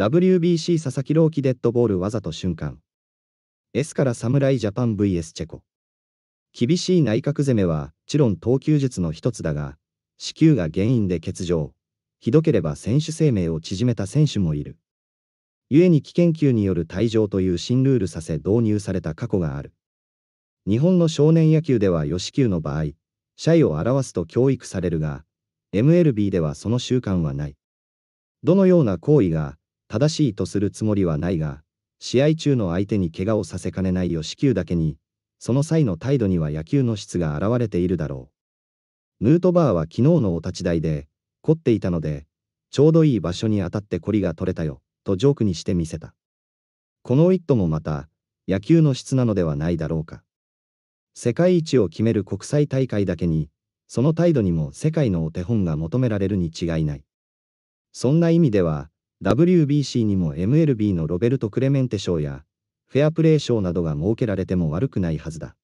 WBC 佐々木朗希デッドボールわざと瞬間。S から侍ジャパン VS チェコ。厳しい内角攻めは、チロン投球術の一つだが、子宮が原因で欠場。ひどければ選手生命を縮めた選手もいる。故に危険球による退場という新ルールさせ導入された過去がある。日本の少年野球では吉球の場合、社意を表すと教育されるが、MLB ではその習慣はない。どのような行為が正しいとするつもりはないが、試合中の相手に怪我をさせかねない吉球だけに、その際の態度には野球の質が現れているだろう。ヌートバーは昨日のお立ち台で、凝っていたので、ちょうどいい場所に当たってコリが取れたよ、とジョークにしてみせた。この一ッもまた、野球の質なのではないだろうか。世界一を決める国際大会だけに、その態度にも世界のお手本が求められるに違いない。そんな意味では、WBC にも MLB のロベルト・クレメンテ賞や、フェアプレー賞などが設けられても悪くないはずだ。